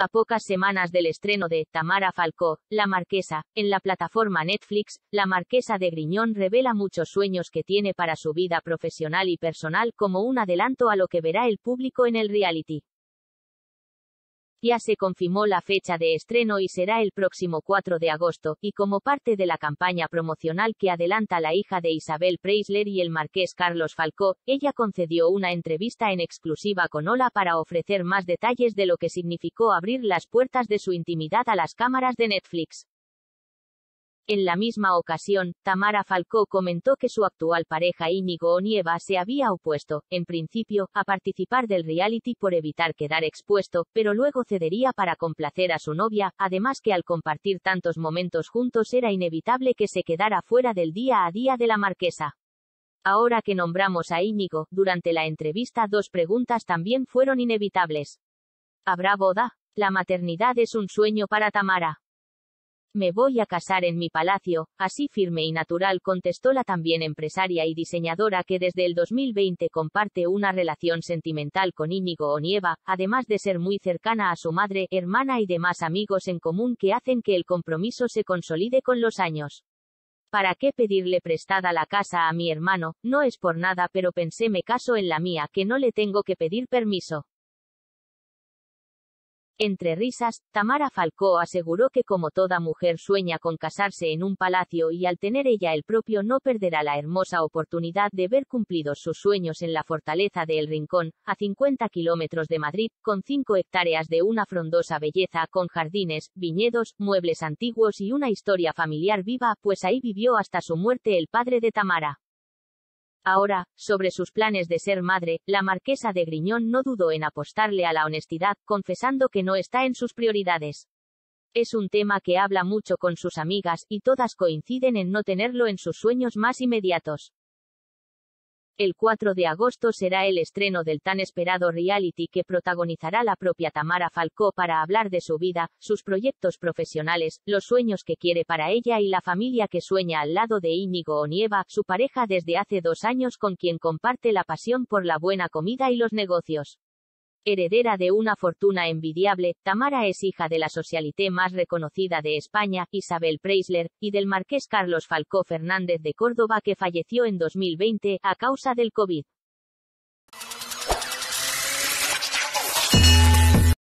A pocas semanas del estreno de Tamara Falcó, La Marquesa, en la plataforma Netflix, la Marquesa de Griñón revela muchos sueños que tiene para su vida profesional y personal como un adelanto a lo que verá el público en el reality. Ya se confirmó la fecha de estreno y será el próximo 4 de agosto, y como parte de la campaña promocional que adelanta la hija de Isabel Preisler y el marqués Carlos Falcó, ella concedió una entrevista en exclusiva con Ola para ofrecer más detalles de lo que significó abrir las puertas de su intimidad a las cámaras de Netflix. En la misma ocasión, Tamara Falcó comentó que su actual pareja Íñigo Onieva se había opuesto, en principio, a participar del reality por evitar quedar expuesto, pero luego cedería para complacer a su novia, además que al compartir tantos momentos juntos era inevitable que se quedara fuera del día a día de la marquesa. Ahora que nombramos a Íñigo, durante la entrevista dos preguntas también fueron inevitables. ¿Habrá boda? La maternidad es un sueño para Tamara. Me voy a casar en mi palacio, así firme y natural contestó la también empresaria y diseñadora que desde el 2020 comparte una relación sentimental con Íñigo Onieva, además de ser muy cercana a su madre, hermana y demás amigos en común que hacen que el compromiso se consolide con los años. ¿Para qué pedirle prestada la casa a mi hermano? No es por nada, pero pensé me caso en la mía que no le tengo que pedir permiso. Entre risas, Tamara Falcó aseguró que como toda mujer sueña con casarse en un palacio y al tener ella el propio no perderá la hermosa oportunidad de ver cumplidos sus sueños en la fortaleza de El Rincón, a 50 kilómetros de Madrid, con cinco hectáreas de una frondosa belleza con jardines, viñedos, muebles antiguos y una historia familiar viva, pues ahí vivió hasta su muerte el padre de Tamara. Ahora, sobre sus planes de ser madre, la marquesa de Griñón no dudó en apostarle a la honestidad, confesando que no está en sus prioridades. Es un tema que habla mucho con sus amigas, y todas coinciden en no tenerlo en sus sueños más inmediatos. El 4 de agosto será el estreno del tan esperado reality que protagonizará la propia Tamara Falcó para hablar de su vida, sus proyectos profesionales, los sueños que quiere para ella y la familia que sueña al lado de Íñigo Onieva, su pareja desde hace dos años con quien comparte la pasión por la buena comida y los negocios. Heredera de una fortuna envidiable, Tamara es hija de la socialité más reconocida de España, Isabel Preisler, y del marqués Carlos Falcó Fernández de Córdoba que falleció en 2020, a causa del COVID.